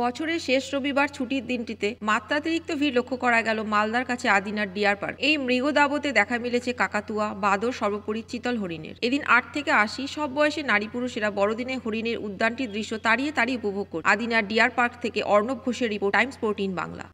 বছরের শেষ রবিবার ছুটির দিনটিতে মাত্রাতিরিক্ত ভিড় লক্ষ্য করা গেল মালদার কাছে আদিনার ডিয়ার পার্ক এই মৃগদাবতে দেখা মিলেছে কাকাতুয়া বাদর সর্বোপরি চিতল হরিণের এদিন আট থেকে আশি সব বয়সে নারী পুরুষেরা বড়দিনে হরিণের উদ্যানটির দৃশ্য তাড়িয়ে তাড়িয়ে উপভোগ করে আদিনার ডিয়ার পার্ক থেকে অর্ণব ঘোষের রিপোর্ট টাইমস ফোরটিন বাংলা